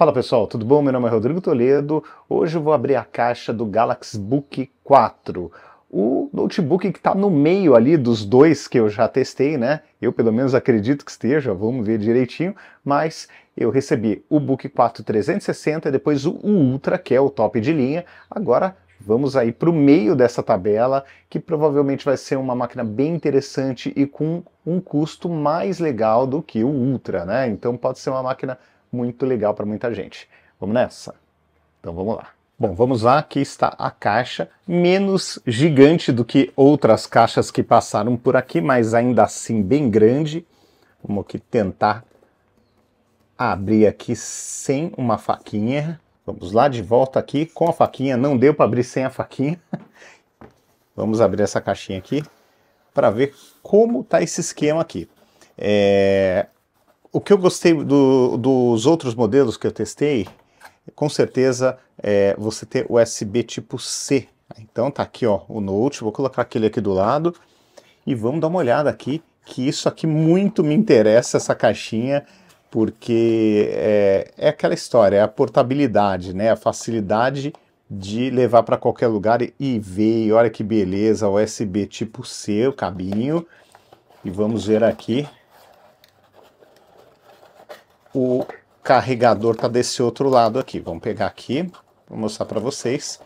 Fala pessoal, tudo bom? Meu nome é Rodrigo Toledo. Hoje eu vou abrir a caixa do Galaxy Book 4. O notebook que está no meio ali dos dois que eu já testei, né? Eu pelo menos acredito que esteja, vamos ver direitinho, mas eu recebi o Book 4 360 e depois o Ultra, que é o top de linha. Agora vamos aí para o meio dessa tabela, que provavelmente vai ser uma máquina bem interessante e com um custo mais legal do que o Ultra, né? Então pode ser uma máquina muito legal para muita gente. Vamos nessa? Então vamos lá. Bom, vamos lá, aqui está a caixa, menos gigante do que outras caixas que passaram por aqui, mas ainda assim bem grande. Vamos aqui tentar abrir aqui sem uma faquinha. Vamos lá, de volta aqui com a faquinha, não deu para abrir sem a faquinha. Vamos abrir essa caixinha aqui para ver como está esse esquema aqui. É... O que eu gostei do, dos outros modelos que eu testei, com certeza é você ter USB tipo C. Então tá aqui ó, o Note, vou colocar aquele aqui do lado e vamos dar uma olhada aqui, que isso aqui muito me interessa, essa caixinha, porque é, é aquela história, é a portabilidade, né? a facilidade de levar para qualquer lugar e ver, e olha que beleza, USB tipo C, o cabinho, e vamos ver aqui, o carregador está desse outro lado aqui. Vamos pegar aqui, vou mostrar para vocês.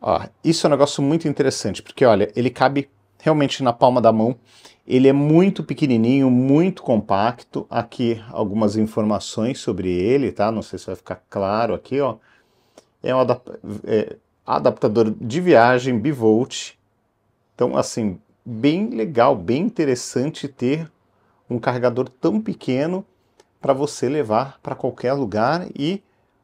Ó, isso é um negócio muito interessante, porque olha, ele cabe realmente na palma da mão. Ele é muito pequenininho, muito compacto. Aqui algumas informações sobre ele, tá? Não sei se vai ficar claro aqui, ó. É um adap é, adaptador de viagem bivolt. Então, assim, bem legal, bem interessante ter um carregador tão pequeno para você levar para qualquer lugar e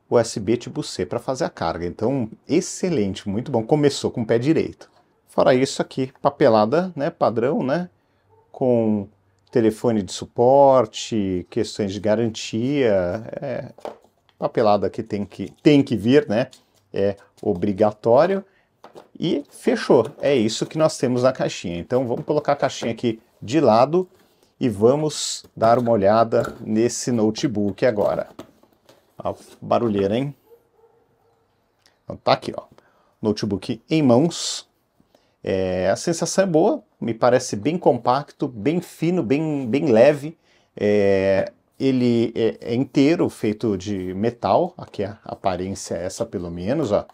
USB tipo C para fazer a carga. Então, excelente, muito bom. Começou com o pé direito. Fora isso aqui, papelada, né, padrão, né, com telefone de suporte, questões de garantia, é, papelada que tem que tem que vir, né, é obrigatório. E fechou. É isso que nós temos na caixinha. Então, vamos colocar a caixinha aqui de lado e vamos dar uma olhada nesse notebook agora. A barulheira, hein? Então, tá aqui, ó. Notebook em mãos. É, a sensação é boa, me parece bem compacto, bem fino, bem, bem leve. É, ele é, é inteiro, feito de metal, aqui a aparência é essa pelo menos, ó.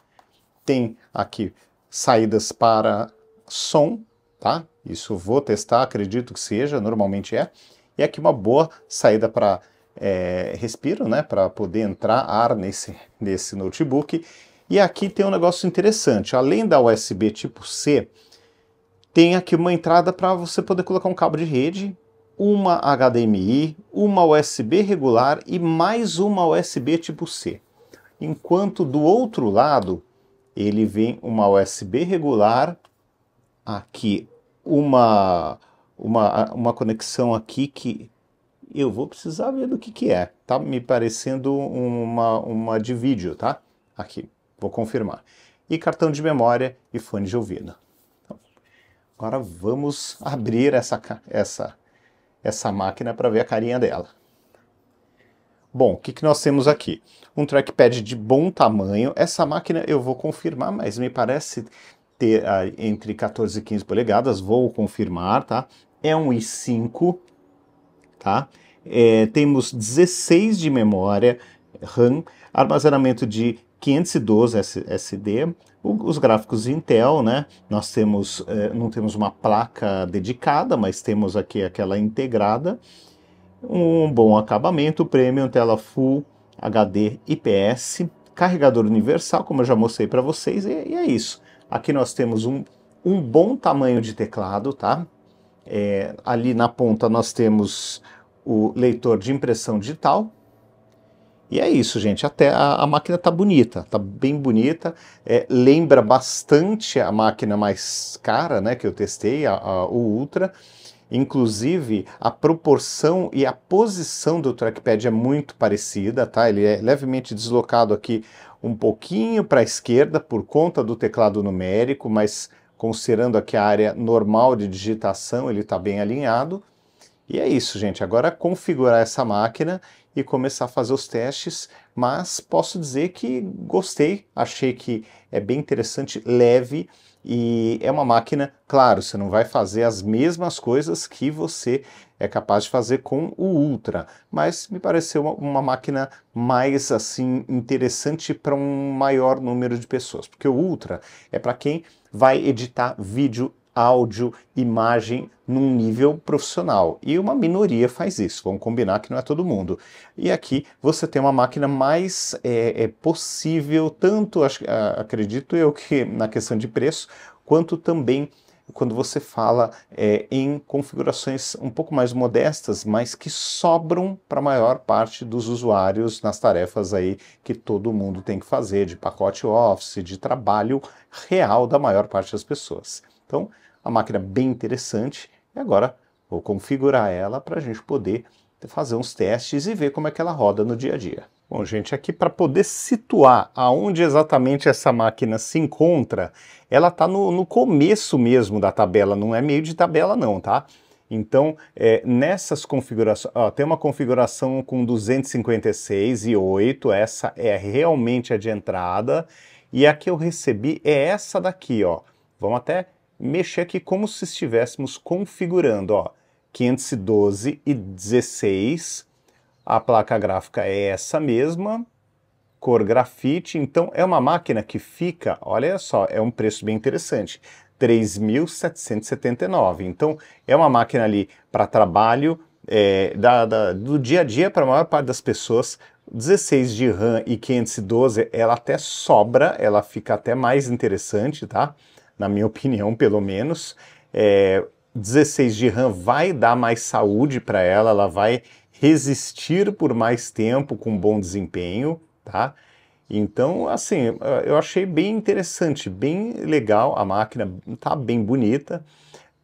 Tem aqui saídas para som, tá? Isso vou testar, acredito que seja, normalmente é. E aqui uma boa saída para é, respiro, né? Para poder entrar ar nesse, nesse notebook. E aqui tem um negócio interessante. Além da USB tipo C, tem aqui uma entrada para você poder colocar um cabo de rede, uma HDMI, uma USB regular e mais uma USB tipo C. Enquanto do outro lado, ele vem uma USB regular aqui uma, uma, uma conexão aqui que eu vou precisar ver do que, que é. Tá me parecendo uma, uma de vídeo, tá? Aqui, vou confirmar. E cartão de memória e fone de ouvido. Então, agora vamos abrir essa, essa, essa máquina para ver a carinha dela. Bom, o que, que nós temos aqui? Um trackpad de bom tamanho. Essa máquina eu vou confirmar, mas me parece ter ah, entre 14 e 15 polegadas, vou confirmar, tá? É um i5, tá? É, temos 16 de memória RAM, armazenamento de 512 SSD, os gráficos Intel, né? Nós temos, é, não temos uma placa dedicada, mas temos aqui aquela integrada. Um bom acabamento, premium, tela Full HD IPS, carregador universal, como eu já mostrei para vocês, e, e é isso. Aqui nós temos um, um bom tamanho de teclado, tá? É, ali na ponta nós temos o leitor de impressão digital. E é isso, gente. Até a, a máquina tá bonita, tá bem bonita. É, lembra bastante a máquina mais cara, né? Que eu testei, a, a, o Ultra. Inclusive, a proporção e a posição do trackpad é muito parecida, tá? Ele é levemente deslocado aqui um pouquinho para a esquerda por conta do teclado numérico, mas considerando aqui a área normal de digitação, ele está bem alinhado. E é isso, gente. Agora configurar essa máquina e começar a fazer os testes, mas posso dizer que gostei, achei que é bem interessante, leve e é uma máquina, claro, você não vai fazer as mesmas coisas que você é capaz de fazer com o Ultra, mas me pareceu uma, uma máquina mais assim interessante para um maior número de pessoas, porque o Ultra é para quem vai editar vídeo áudio, imagem num nível profissional. E uma minoria faz isso, vamos combinar que não é todo mundo. E aqui você tem uma máquina mais é, é possível, tanto acredito eu que na questão de preço, quanto também quando você fala é, em configurações um pouco mais modestas, mas que sobram para a maior parte dos usuários nas tarefas aí que todo mundo tem que fazer, de pacote Office, de trabalho real da maior parte das pessoas. Então, a máquina bem interessante e agora vou configurar ela para a gente poder fazer uns testes e ver como é que ela roda no dia a dia. Bom, gente, aqui para poder situar aonde exatamente essa máquina se encontra, ela está no, no, começo mesmo da tabela, não é meio de tabela não, tá? Então, é, nessas configurações, tem uma configuração com 256 e 8, essa é realmente a de entrada, e a que eu recebi é essa daqui, ó. Vamos até mexer aqui como se estivéssemos configurando, ó, 512 e 16, a placa gráfica é essa mesma, cor grafite, então é uma máquina que fica, olha só, é um preço bem interessante, 3.779, então é uma máquina ali para trabalho, é, da, da, do dia a dia para a maior parte das pessoas, 16 de RAM e 512, ela até sobra, ela fica até mais interessante, tá? na minha opinião, pelo menos. É, 16 de RAM vai dar mais saúde para ela, ela vai resistir por mais tempo com bom desempenho, tá? Então, assim, eu achei bem interessante, bem legal a máquina, tá bem bonita.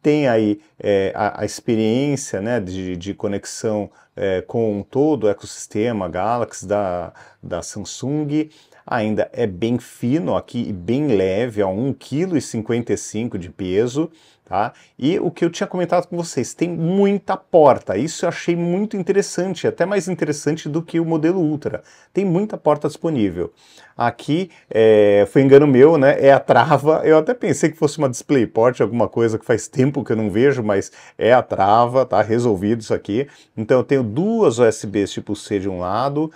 Tem aí é, a, a, experiência né, de, de conexão é, com todo o ecossistema Galaxy da, da Samsung ainda é bem fino aqui e bem leve, a 1,55 kg de peso, tá? E o que eu tinha comentado com vocês, tem muita porta. Isso eu achei muito interessante, até mais interessante do que o modelo Ultra. Tem muita porta disponível. Aqui, é, foi engano meu, né? É a trava. Eu até pensei que fosse uma DisplayPort, alguma coisa que faz tempo que eu não vejo, mas mas é a trava, tá resolvido isso aqui. Então eu tenho duas USBs tipo C de um lado,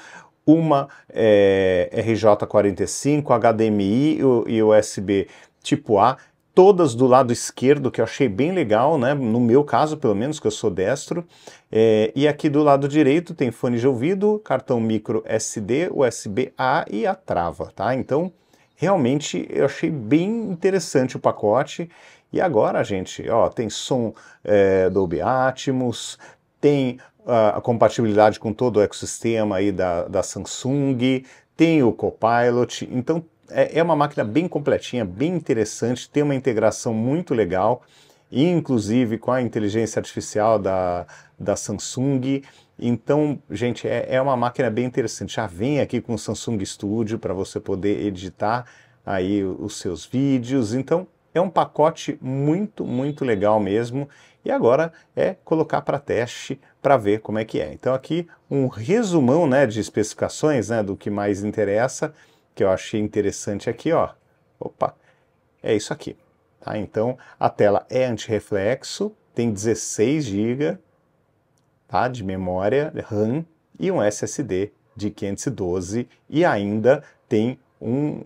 uma é, RJ45, HDMI e USB tipo A, todas do lado esquerdo, que eu achei bem legal, né? No meu caso, pelo menos, que eu sou destro. É, e aqui do lado direito tem fone de ouvido, cartão micro SD, USB A e a trava, tá? Então, realmente eu achei bem interessante o pacote e agora, gente, ó, tem som é, Dolby Atmos, tem a, compatibilidade com todo o ecossistema aí da, da Samsung, tem o Copilot, então é, é uma máquina bem completinha, bem interessante, tem uma integração muito legal, inclusive com a inteligência artificial da, da Samsung. Então, gente, é, é uma máquina bem interessante. Já vem aqui com o Samsung Studio para você poder editar aí os seus vídeos. Então, é um pacote muito, muito legal mesmo. E agora é colocar para teste para ver como é que é. Então aqui um resumão né, de especificações né, do que mais interessa, que eu achei interessante aqui. ó. Opa, é isso aqui. Tá? Então a tela é antirreflexo, tem 16 GB tá, de memória RAM e um SSD de 512 e ainda tem um,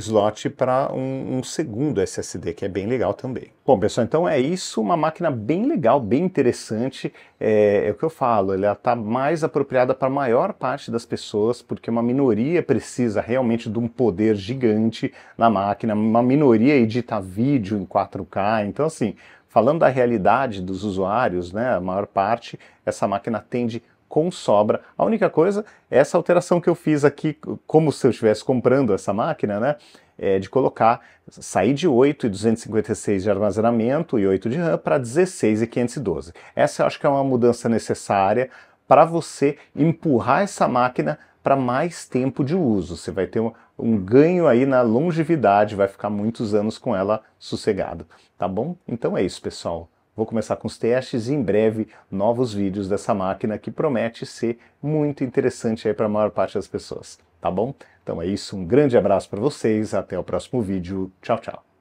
slot para um, um, segundo SSD, que é bem legal também. Bom, pessoal, então é isso, uma máquina bem legal, bem interessante, é, é o que eu falo, ela está mais apropriada para a maior parte das pessoas, porque uma minoria precisa realmente de um poder gigante na máquina, uma minoria edita vídeo em 4K, então assim, falando da realidade dos usuários, né, a maior parte, essa máquina atende com sobra. A única coisa essa alteração que eu fiz aqui, como se eu estivesse comprando essa máquina, né? É de colocar, sair de 8 e 256 de armazenamento e 8 de RAM para 16 e 512. Essa eu acho que é uma mudança necessária para você empurrar essa máquina para mais tempo de uso. Você vai ter um, um, ganho aí na longevidade, vai ficar muitos anos com ela sossegado, tá bom? Então é isso, pessoal. Vou começar com os testes e em breve novos vídeos dessa máquina que promete ser muito interessante aí para a maior parte das pessoas, tá bom? Então é isso, um grande abraço para vocês, até o próximo vídeo, tchau, tchau!